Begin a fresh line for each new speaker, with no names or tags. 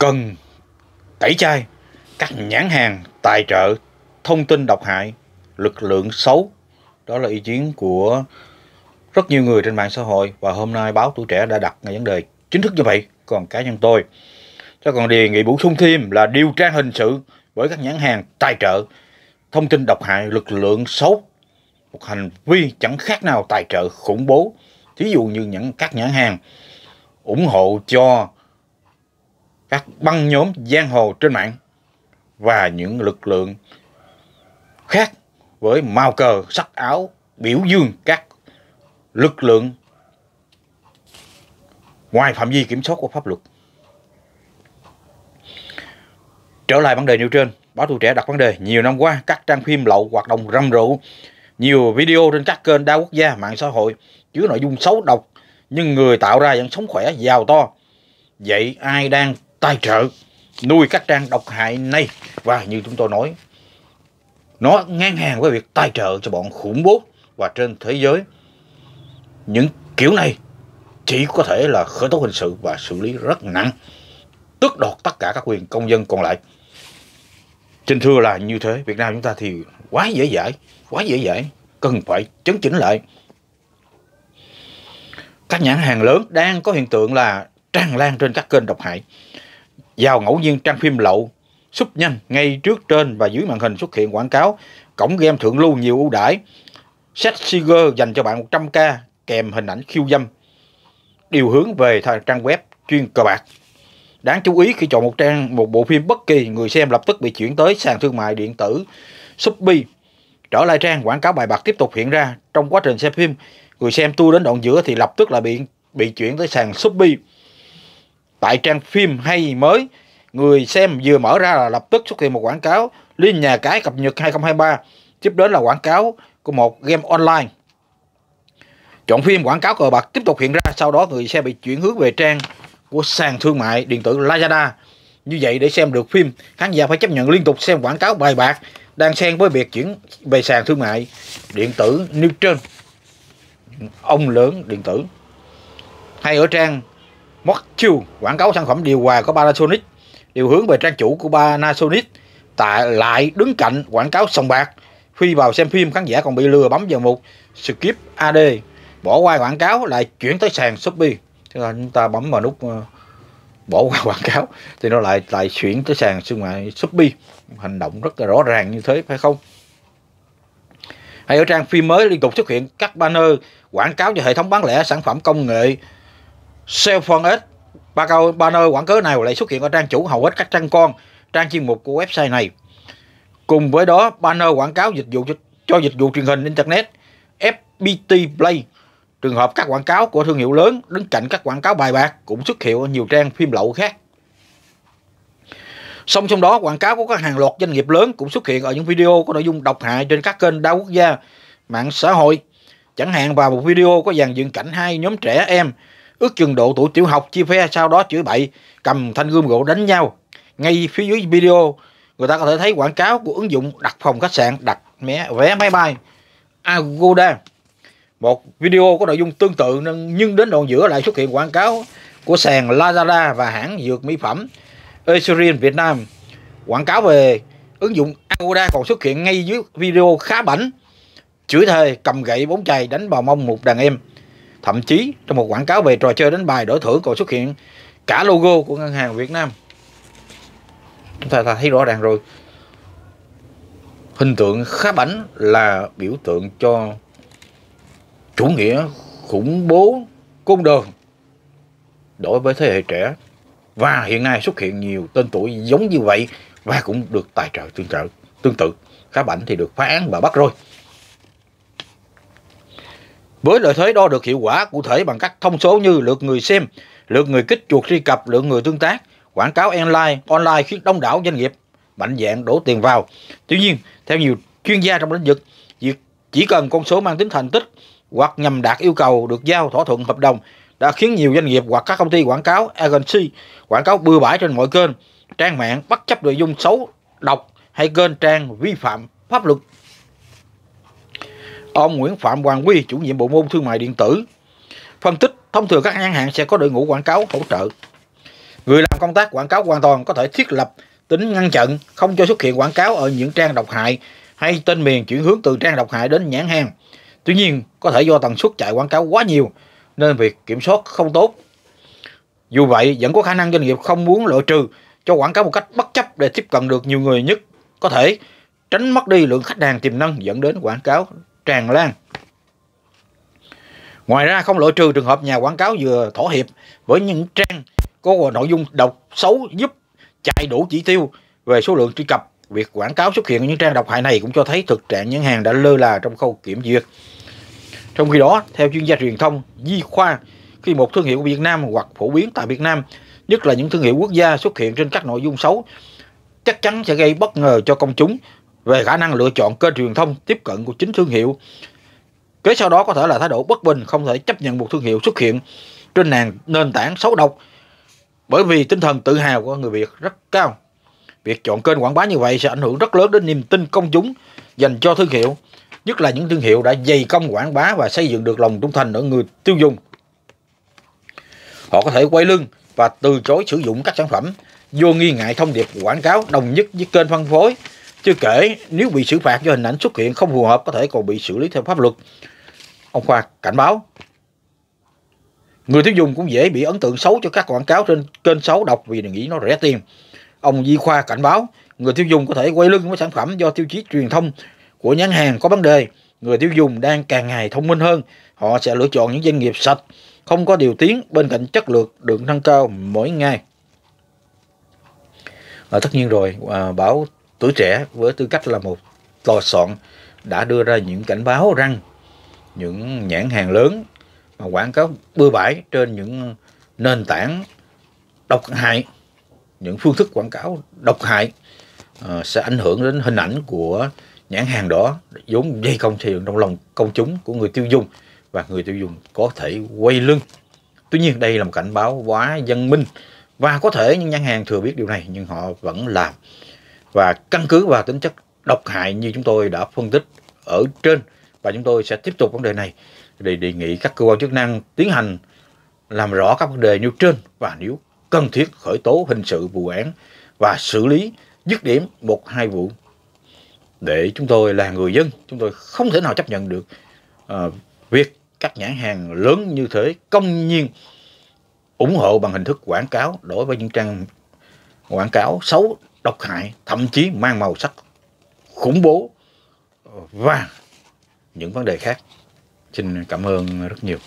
cần tẩy chay các nhãn hàng tài trợ thông tin độc hại lực lượng xấu đó là ý kiến của rất nhiều người trên mạng xã hội và hôm nay báo tuổi trẻ đã đặt ngay vấn đề chính thức như vậy còn cá nhân tôi cho còn đề nghị bổ sung thêm là điều tra hình sự với các nhãn hàng tài trợ thông tin độc hại lực lượng xấu một hành vi chẳng khác nào tài trợ khủng bố thí dụ như những các nhãn hàng ủng hộ cho các băng nhóm giang hồ trên mạng và những lực lượng khác với màu cờ sắc áo biểu dương các lực lượng ngoài phạm vi kiểm soát của pháp luật. Trở lại vấn đề nêu trên, báo tuổi trẻ đặt vấn đề nhiều năm qua các trang phim lậu hoạt động rầm rộ, nhiều video trên các kênh đa quốc gia, mạng xã hội chứa nội dung xấu độc nhưng người tạo ra vẫn sống khỏe, giàu to. Vậy ai đang tài trợ nuôi các trang độc hại này và như chúng tôi nói nó ngang hàng với việc tài trợ cho bọn khủng bố và trên thế giới những kiểu này chỉ có thể là khởi tố hình sự và xử lý rất nặng tước đoạt tất cả các quyền công dân còn lại trên thưa là như thế Việt Nam chúng ta thì quá dễ dãi quá dễ dãi cần phải chấn chỉnh lại các nhãn hàng lớn đang có hiện tượng là tràn lan trên các kênh độc hại vào ngẫu nhiên trang phim lậu, súp nhanh ngay trước trên và dưới màn hình xuất hiện quảng cáo cổng game thượng lưu nhiều ưu đãi, set Siger dành cho bạn 100k kèm hình ảnh khiêu dâm, điều hướng về trang web chuyên cờ bạc. Đáng chú ý khi chọn một trang một bộ phim bất kỳ, người xem lập tức bị chuyển tới sàn thương mại điện tử Shopee. Trở lại trang, quảng cáo bài bạc tiếp tục hiện ra. Trong quá trình xem phim, người xem tua đến đoạn giữa thì lập tức là bị bị chuyển tới sàn Shopee tại trang phim hay mới người xem vừa mở ra là lập tức xuất hiện một quảng cáo liên nhà cái cập nhật 2023 tiếp đến là quảng cáo của một game online chọn phim quảng cáo cờ bạc tiếp tục hiện ra sau đó người xem bị chuyển hướng về trang của sàn thương mại điện tử Lazada như vậy để xem được phim khán giả phải chấp nhận liên tục xem quảng cáo bài bạc đang xen với việc chuyển về sàn thương mại điện tử Newton ông lớn điện tử hay ở trang Mockyu quảng cáo sản phẩm điều hòa của Panasonic điều hướng về trang chủ của Panasonic tại lại đứng cạnh quảng cáo sòng bạc khi vào xem phim khán giả còn bị lừa bấm vào mục skip AD bỏ qua quảng cáo lại chuyển tới sàn Shopee Thế là chúng ta bấm vào nút ờ, bỏ qua quảng cáo thì nó lại lại chuyển tới sàn thương mại Shopee hành động rất là rõ ràng như thế phải không hay ở trang phim mới liên tục xuất hiện các banner quảng cáo cho hệ thống bán lẻ sản phẩm công nghệ Sale Phone ít ba câu banner quảng cáo nào lại xuất hiện ở trang chủ hầu hết các trang con trang chuyên mục của website này cùng với đó banner quảng cáo dịch vụ cho dịch vụ truyền hình internet FPT Play trường hợp các quảng cáo của thương hiệu lớn đứng cạnh các quảng cáo bài bạc cũng xuất hiện ở nhiều trang phim lậu khác song trong đó quảng cáo của các hàng loạt doanh nghiệp lớn cũng xuất hiện ở những video có nội dung độc hại trên các kênh đa quốc gia mạng xã hội chẳng hạn vào một video có dàn dựng cảnh hai nhóm trẻ em Ước chừng độ tuổi tiểu học chia phe sau đó chửi bậy, cầm thanh gươm gỗ đánh nhau. Ngay phía dưới video, người ta có thể thấy quảng cáo của ứng dụng đặt phòng khách sạn, đặt vé, vé máy bay Agoda. Một video có nội dung tương tự nhưng đến đoạn giữa lại xuất hiện quảng cáo của sàn Lazada và hãng dược mỹ phẩm Eucerin Việt Nam. Quảng cáo về ứng dụng Agoda còn xuất hiện ngay dưới video khá bảnh chửi thề cầm gậy bóng chày đánh vào mông một đàn em Thậm chí trong một quảng cáo về trò chơi đánh bài đổi thưởng còn xuất hiện cả logo của ngân hàng Việt Nam. Chúng ta thấy rõ ràng rồi. Hình tượng khá bảnh là biểu tượng cho chủ nghĩa khủng bố côn đồ đối với thế hệ trẻ và hiện nay xuất hiện nhiều tên tuổi giống như vậy và cũng được tài trợ tương trợ tương tự khá bảnh thì được phá án và bắt rồi với lợi thế đo được hiệu quả cụ thể bằng các thông số như lượt người xem, lượt người kích chuột truy cập, lượng người tương tác, quảng cáo online, online khiến đông đảo doanh nghiệp mạnh dạng đổ tiền vào. Tuy nhiên, theo nhiều chuyên gia trong lĩnh vực, việc chỉ cần con số mang tính thành tích hoặc nhằm đạt yêu cầu được giao thỏa thuận hợp đồng đã khiến nhiều doanh nghiệp hoặc các công ty quảng cáo agency quảng cáo bừa bãi trên mọi kênh, trang mạng bất chấp nội dung xấu, độc hay kênh trang vi phạm pháp luật Ông Nguyễn Phạm Hoàng Quy, chủ nhiệm bộ môn thương mại điện tử, phân tích thông thường các ngân hàng sẽ có đội ngũ quảng cáo hỗ trợ. Người làm công tác quảng cáo hoàn toàn có thể thiết lập tính ngăn chặn không cho xuất hiện quảng cáo ở những trang độc hại hay tên miền chuyển hướng từ trang độc hại đến nhãn hàng. Tuy nhiên, có thể do tần suất chạy quảng cáo quá nhiều nên việc kiểm soát không tốt. Dù vậy, vẫn có khả năng doanh nghiệp không muốn loại trừ cho quảng cáo một cách bất chấp để tiếp cận được nhiều người nhất có thể, tránh mất đi lượng khách hàng tiềm năng dẫn đến quảng cáo tràn lan. Ngoài ra không loại trừ trường hợp nhà quảng cáo vừa thỏa hiệp với những trang có nội dung độc xấu giúp chạy đủ chỉ tiêu về số lượng truy cập. Việc quảng cáo xuất hiện những trang độc hại này cũng cho thấy thực trạng những hàng đã lơ là trong khâu kiểm duyệt. Trong khi đó, theo chuyên gia truyền thông Di Khoa, khi một thương hiệu của Việt Nam hoặc phổ biến tại Việt Nam, nhất là những thương hiệu quốc gia xuất hiện trên các nội dung xấu, chắc chắn sẽ gây bất ngờ cho công chúng về khả năng lựa chọn kênh truyền thông tiếp cận của chính thương hiệu. Kế sau đó có thể là thái độ bất bình không thể chấp nhận một thương hiệu xuất hiện trên nền, nền tảng xấu độc bởi vì tinh thần tự hào của người Việt rất cao. Việc chọn kênh quảng bá như vậy sẽ ảnh hưởng rất lớn đến niềm tin công chúng dành cho thương hiệu, nhất là những thương hiệu đã dày công quảng bá và xây dựng được lòng trung thành ở người tiêu dùng. Họ có thể quay lưng và từ chối sử dụng các sản phẩm vô nghi ngại thông điệp quảng cáo đồng nhất với kênh phân phối chưa kể, nếu bị xử phạt do hình ảnh xuất hiện không phù hợp có thể còn bị xử lý theo pháp luật. Ông Khoa cảnh báo. Người tiêu dùng cũng dễ bị ấn tượng xấu cho các quảng cáo trên kênh xấu độc vì nghĩ nó rẻ tiền. Ông Di Khoa cảnh báo, người tiêu dùng có thể quay lưng với sản phẩm do tiêu chí truyền thông của nhãn hàng có vấn đề. Người tiêu dùng đang càng ngày thông minh hơn, họ sẽ lựa chọn những doanh nghiệp sạch, không có điều tiếng bên cạnh chất lượng được nâng cao mỗi ngày. À, tất nhiên rồi, à, báo tuổi trẻ với tư cách là một lò soạn đã đưa ra những cảnh báo rằng những nhãn hàng lớn mà quảng cáo bừa bãi trên những nền tảng độc hại những phương thức quảng cáo độc hại uh, sẽ ảnh hưởng đến hình ảnh của nhãn hàng đó vốn dây công xây dựng trong lòng công chúng của người tiêu dùng và người tiêu dùng có thể quay lưng tuy nhiên đây là một cảnh báo quá dân minh và có thể những nhãn hàng thừa biết điều này nhưng họ vẫn làm và căn cứ vào tính chất độc hại như chúng tôi đã phân tích ở trên và chúng tôi sẽ tiếp tục vấn đề này để đề nghị các cơ quan chức năng tiến hành làm rõ các vấn đề như trên và nếu cần thiết khởi tố hình sự vụ án và xử lý dứt điểm một hai vụ để chúng tôi là người dân chúng tôi không thể nào chấp nhận được uh, việc các nhãn hàng lớn như thế công nhiên ủng hộ bằng hình thức quảng cáo đối với những trang quảng cáo xấu độc hại, thậm chí mang màu sắc khủng bố ờ, và những vấn đề khác. Xin cảm ơn rất nhiều.